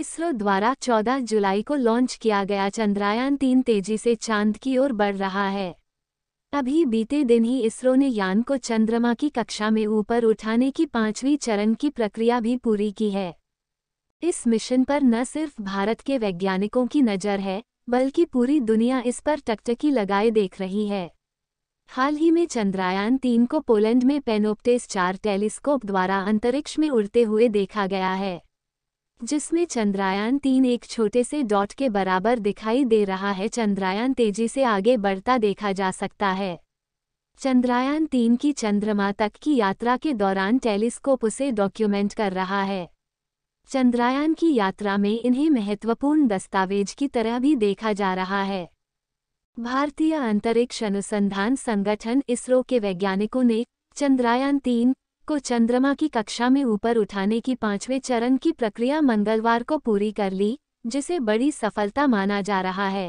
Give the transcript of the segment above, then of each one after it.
इसरो द्वारा 14 जुलाई को लॉन्च किया गया चंद्रयान तीन तेजी से चांद की ओर बढ़ रहा है अभी बीते दिन ही इसरो ने यान को चंद्रमा की कक्षा में ऊपर उठाने की पांचवी चरण की प्रक्रिया भी पूरी की है इस मिशन पर न सिर्फ भारत के वैज्ञानिकों की नज़र है बल्कि पूरी दुनिया इस पर टकटकी लगाए देख रही है हाल ही में चंद्रयान तीन को पोलैंड में पेनोप्टेस चार टेलीस्कोप द्वारा अंतरिक्ष में उड़ते हुए देखा गया है जिसमें चंद्रयान तीन एक छोटे से डॉट के बराबर दिखाई दे रहा है चंद्रयान तेजी से आगे बढ़ता देखा जा सकता है चंद्रयान तीन की चंद्रमा तक की यात्रा के दौरान टेलीस्कोप उसे डॉक्यूमेंट कर रहा है चंद्रयान की यात्रा में इन्हें महत्वपूर्ण दस्तावेज की तरह भी देखा जा रहा है भारतीय अंतरिक्ष अनुसंधान संगठन इसरो के वैज्ञानिकों ने चंद्रयान तीन को चंद्रमा की कक्षा में ऊपर उठाने की पांचवें चरण की प्रक्रिया मंगलवार को पूरी कर ली जिसे बड़ी सफलता माना जा रहा है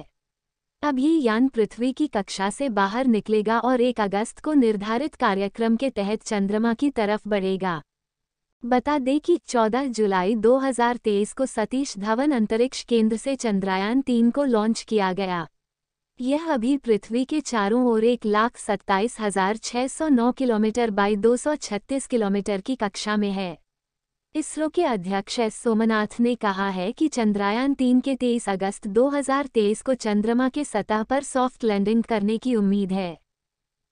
अब ये यान पृथ्वी की कक्षा से बाहर निकलेगा और एक अगस्त को निर्धारित कार्यक्रम के तहत चंद्रमा की तरफ बढ़ेगा बता दें कि 14 जुलाई 2023 को सतीश धवन अंतरिक्ष केंद्र से चंद्रयान तीन को लॉन्च किया गया यह अभी पृथ्वी के चारों ओर एक लाख सत्ताईस हजार छः सौ नौ किलोमीटर बाई दो सौ छत्तीस किलोमीटर की कक्षा में है इसरो के अध्यक्ष एस सोमनाथ ने कहा है कि चंद्रयान तीन के 23 अगस्त 2023 को चंद्रमा के सतह पर सॉफ्ट लैंडिंग करने की उम्मीद है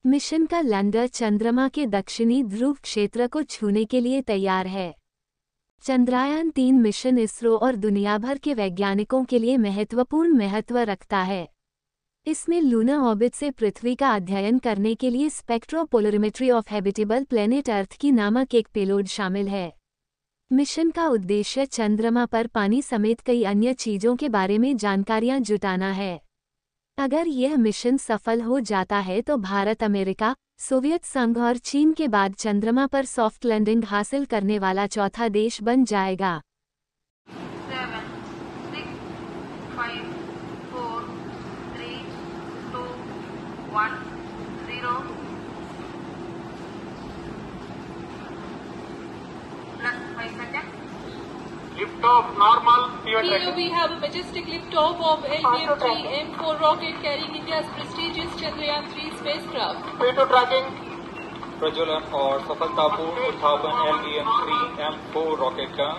मिशन का लैंडर चंद्रमा के दक्षिणी ध्रुव क्षेत्र को छूने के लिए तैयार है चंद्रयान तीन मिशन इसरो और दुनिया भर के वैज्ञानिकों के लिए महत्वपूर्ण महत्व रखता है इसमें लूना ऑर्बिट से पृथ्वी का अध्ययन करने के लिए spectropolarimetry of habitable planet Earth की नामक एक पेलोड शामिल है मिशन का उद्देश्य चंद्रमा पर पानी समेत कई अन्य चीजों के बारे में जानकारियां जुटाना है अगर यह मिशन सफल हो जाता है तो भारत अमेरिका सोवियत संघ और चीन के बाद चंद्रमा पर सॉफ्ट लैंडिंग हासिल करने वाला चौथा देश बन जाएगा one zero plus 5 seconds. Lift off normal. Here we have a majestic lift off of lkm M4 rocket carrying India's prestigious Chandrayaan-3 spacecraft. P2 tracking. प्रज्वलन और सफलतापूर्ण उत्थापन L M three M four rocket का